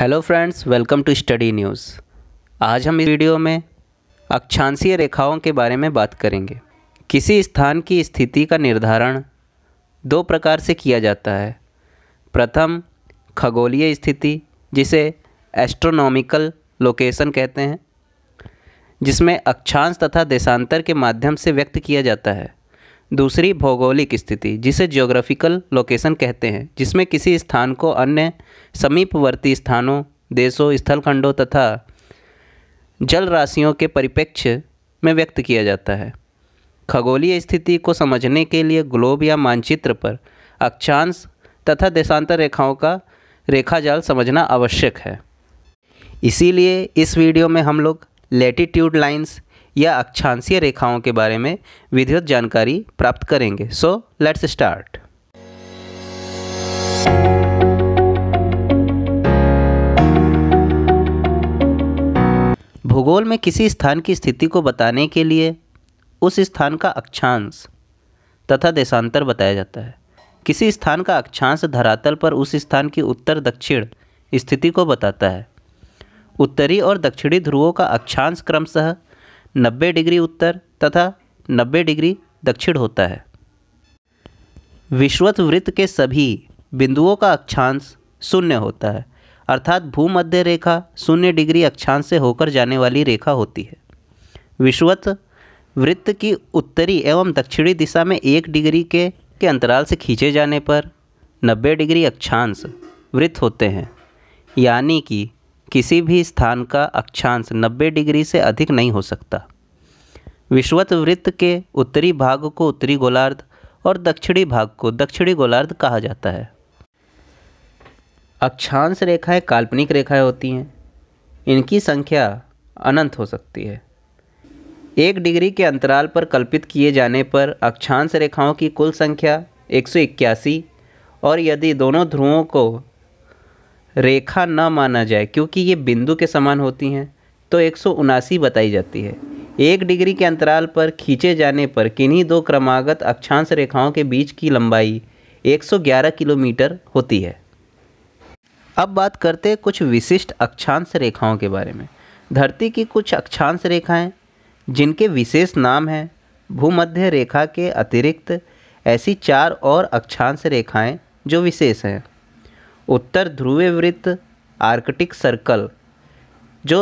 hello friends welcome to study news आज हम इस वीडियो में अक्षांशीय रेखाओं के बारे में बात करेंगे किसी स्थान की स्थिति का निर्धारण दो प्रकार से किया जाता है प्रथम खगोलीय स्थिति जिसे एस्ट्रोनॉमिकल लोकेशन कहते हैं जिसमें अक्षांश तथा देशांतर के माध्यम से व्यक्त किया जाता है दूसरी भौगोलिक स्थिति जिसे ज्योग्राफिकल लोकेशन कहते हैं जिसमें किसी स्थान को अन्य समीपवर्ती स्थानों देशों स्थलखंडों तथा जल राशियों के परिप्रेक्ष्य में व्यक्त किया जाता है खगोलीय स्थिति को समझने के लिए ग्लोब या मानचित्र पर अक्षांश तथा देशांतर रेखाओं का रेखा जाल समझना आवश्यक है इसीलिए इस वीडियो में हम लोग लेटीट्यूड लाइन्स या अक्षांशीय रेखाओं के बारे में विधिवत जानकारी प्राप्त करेंगे सो लेट्स स्टार्ट भूगोल में किसी स्थान की स्थिति को बताने के लिए उस स्थान का अक्षांश तथा देशांतर बताया जाता है किसी स्थान का अक्षांश धरातल पर उस स्थान की उत्तर दक्षिण स्थिति को बताता है उत्तरी और दक्षिणी ध्रुवों का अक्षांश क्रमशः 90 डिग्री उत्तर तथा 90 डिग्री दक्षिण होता है विश्वत वृत्त के सभी बिंदुओं का अक्षांश शून्य होता है अर्थात भूमध्य रेखा शून्य डिग्री अक्षांश से होकर जाने वाली रेखा होती है विश्वत वृत्त की उत्तरी एवं दक्षिणी दिशा में एक डिग्री के के अंतराल से खींचे जाने पर 90 डिग्री अक्षांश वृत्त होते हैं यानी कि किसी भी स्थान का अक्षांश 90 डिग्री से अधिक नहीं हो सकता विश्वत वृत्त के उत्तरी भाग को उत्तरी गोलार्ध और दक्षिणी भाग को दक्षिणी गोलार्ध कहा जाता है अक्षांश रेखाएं काल्पनिक रेखाएं होती हैं इनकी संख्या अनंत हो सकती है एक डिग्री के अंतराल पर कल्पित किए जाने पर अक्षांश रेखाओं की कुल संख्या एक और यदि दोनों ध्रुवों को रेखा न माना जाए क्योंकि ये बिंदु के समान होती हैं तो एक बताई जाती है एक डिग्री के अंतराल पर खींचे जाने पर किन्हीं दो क्रमागत अक्षांश रेखाओं के बीच की लंबाई 111 किलोमीटर होती है अब बात करते हैं कुछ विशिष्ट अक्षांश रेखाओं के बारे में धरती की कुछ अक्षांश रेखाएं जिनके विशेष नाम हैं भूमध्य रेखा के अतिरिक्त ऐसी चार और अक्षांश रेखाएं जो विशेष हैं उत्तर ध्रुवीय वृत्त आर्कटिक सर्कल जो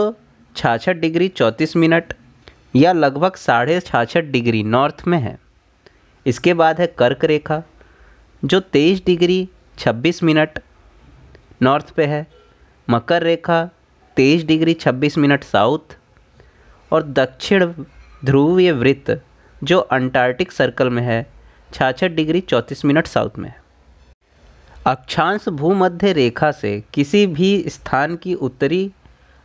छाछठ डिग्री चौंतीस मिनट या लगभग साढ़े छाछठ डिग्री नॉर्थ में है इसके बाद है कर्क रेखा जो तेईस डिग्री छब्बीस मिनट नॉर्थ पे है मकर रेखा तेईस डिग्री छब्बीस मिनट साउथ और दक्षिण ध्रुवीय वृत्त जो अंटार्कटिक सर्कल में है छाछठ डिग्री चौंतीस मिनट साउथ में है अक्षांश भूमध्य रेखा से किसी भी स्थान की उत्तरी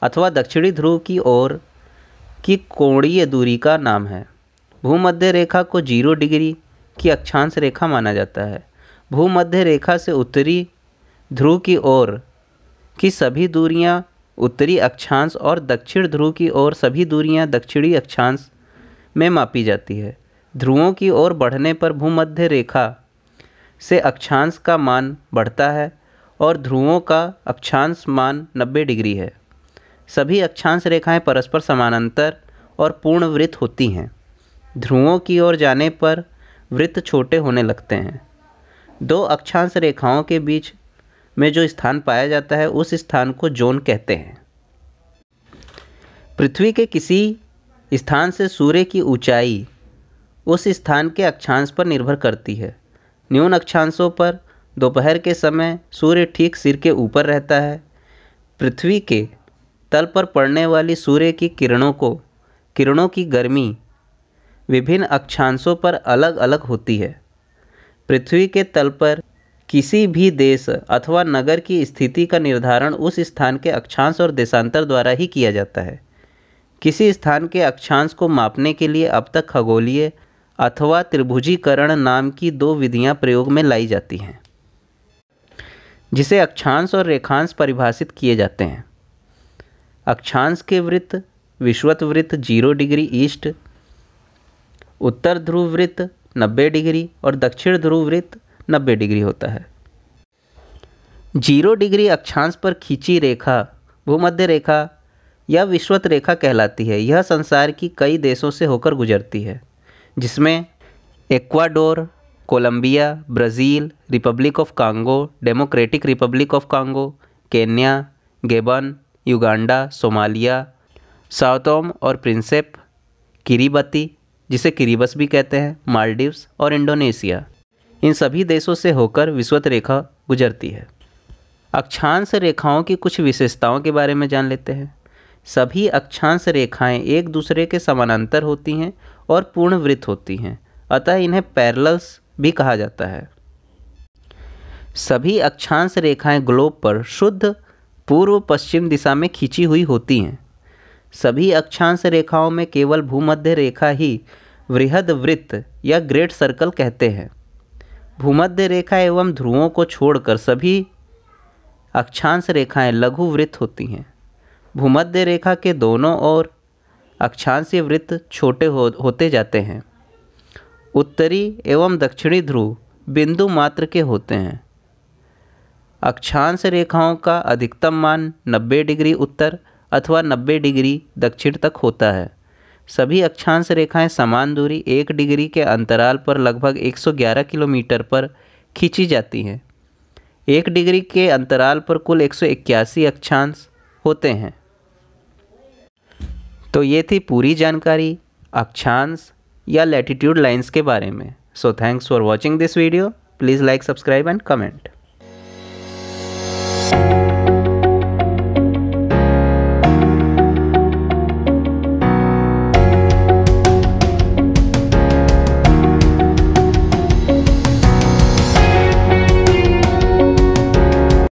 अथवा दक्षिणी ध्रुव की ओर की कोणीय दूरी का नाम है भूमध्य रेखा को जीरो डिग्री की अक्षांश रेखा माना जाता है भूमध्य रेखा से उत्तरी ध्रुव की ओर की सभी दूरियां उत्तरी अक्षांश और दक्षिण ध्रुव की ओर सभी दूरियां दक्षिणी अक्षांश में मापी जाती है ध्रुवों की ओर बढ़ने पर भूमध्य रेखा से अक्षांश का मान बढ़ता है और ध्रुवों का अक्षांश मान 90 डिग्री है सभी अक्षांश रेखाएं परस्पर समानांतर और पूर्ण वृत्त होती हैं ध्रुवों की ओर जाने पर वृत्त छोटे होने लगते हैं दो अक्षांश रेखाओं के बीच में जो स्थान पाया जाता है उस स्थान को जोन कहते हैं पृथ्वी के किसी स्थान से सूर्य की ऊंचाई उस स्थान के अक्षांश पर निर्भर करती है न्यून अक्षांशों पर दोपहर के समय सूर्य ठीक सिर के ऊपर रहता है पृथ्वी के तल पर पड़ने वाली सूर्य की किरणों को किरणों की गर्मी विभिन्न अक्षांशों पर अलग अलग होती है पृथ्वी के तल पर किसी भी देश अथवा नगर की स्थिति का निर्धारण उस स्थान के अक्षांश और देशांतर द्वारा ही किया जाता है किसी स्थान के अक्षांश को मापने के लिए अब तक खगोलीय अथवा त्रिभुजीकरण नाम की दो विधियां प्रयोग में लाई जाती हैं जिसे अक्षांश और रेखांश परिभाषित किए जाते हैं अक्षांश के वृत्त विश्वत वृत्त जीरो डिग्री ईस्ट उत्तर ध्रुव वृत्त नब्बे डिग्री और दक्षिण ध्रुव वृत्त नब्बे डिग्री होता है जीरो डिग्री अक्षांश पर खींची रेखा भूमध्य रेखा या विश्वत रेखा कहलाती है यह संसार की कई देशों से होकर गुजरती है जिसमें Ecuador Colombia Brazil Republic of Congo Democratic Republic of Congo Kenya Gabon Uganda Somalia Sao Tome और प्रिंसेप किरीबती जिसे किरीबस भी कहते हैं मालदीव्स और इंडोनेशिया इन सभी देशों से होकर विश्वत रेखा गुजरती है अक्षांश रेखाओं की कुछ विशेषताओं के बारे में जान लेते हैं सभी अक्षांश रेखाएं एक दूसरे के समानांतर होती हैं और पूर्णवृत्त होती हैं अतः इन्हें पैरल्स भी कहा जाता है सभी अक्षांश रेखाएं ग्लोब पर शुद्ध पूर्व पश्चिम दिशा में खींची हुई होती हैं सभी अक्षांश रेखाओं में केवल भूमध्य रेखा ही वृहद वृत्त या ग्रेट सर्कल कहते हैं भूमध्य रेखा एवं ध्रुवों को छोड़कर सभी अक्षांश रेखाएं लघु वृत्त होती हैं भूमध्य रेखा के दोनों ओर अक्षांशीय वृत्त छोटे हो, होते जाते हैं उत्तरी एवं दक्षिणी ध्रुव बिंदु मात्र के होते हैं अक्षांश रेखाओं का अधिकतम मान 90 डिग्री उत्तर अथवा 90 डिग्री दक्षिण तक होता है सभी अक्षांश रेखाएं समान दूरी एक डिग्री के अंतराल पर लगभग 111 किलोमीटर पर खींची जाती हैं एक डिग्री के अंतराल पर कुल एक अक्षांश होते हैं तो ये थी पूरी जानकारी अक्षांश या लैटिट्यूड लाइंस के बारे में so thanks for watching this video please like subscribe and comment